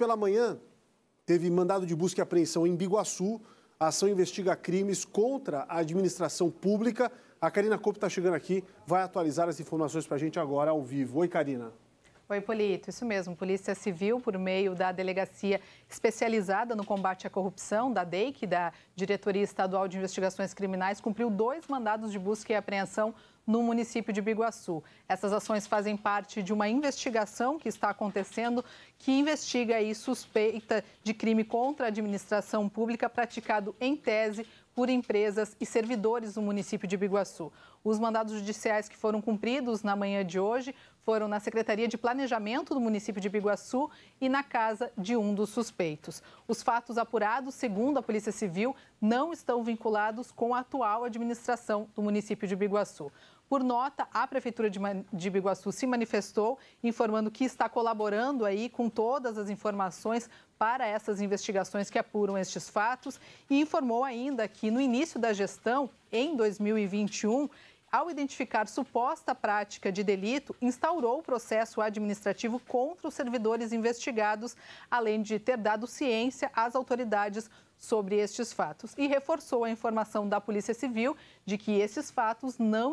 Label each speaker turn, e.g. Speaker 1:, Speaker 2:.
Speaker 1: pela manhã, teve mandado de busca e apreensão em Biguaçu. A ação investiga crimes contra a administração pública. A Karina Coupe está chegando aqui, vai atualizar as informações para a gente agora ao vivo. Oi, Karina.
Speaker 2: Oi, Polito. Isso mesmo. Polícia Civil, por meio da Delegacia Especializada no Combate à Corrupção, da DEIC, da Diretoria Estadual de Investigações Criminais, cumpriu dois mandados de busca e apreensão no município de Biguaçu. Essas ações fazem parte de uma investigação que está acontecendo que investiga aí suspeita de crime contra a administração pública praticado em tese por empresas e servidores do município de Biguaçu. Os mandados judiciais que foram cumpridos na manhã de hoje foram na Secretaria de Planejamento do município de Biguaçu e na casa de um dos suspeitos. Os fatos apurados, segundo a Polícia Civil, não estão vinculados com a atual administração do município de Biguaçu. Por nota, a Prefeitura de, Biguaçu se manifestou informando que está colaborando aí com todas as informações para essas investigações que apuram estes fatos e informou ainda que no início da gestão, em 2021, ao identificar suposta prática de delito, instaurou o processo administrativo contra os servidores investigados, além de ter dado ciência às autoridades sobre estes fatos. E reforçou a informação da Polícia Civil de que esses fatos não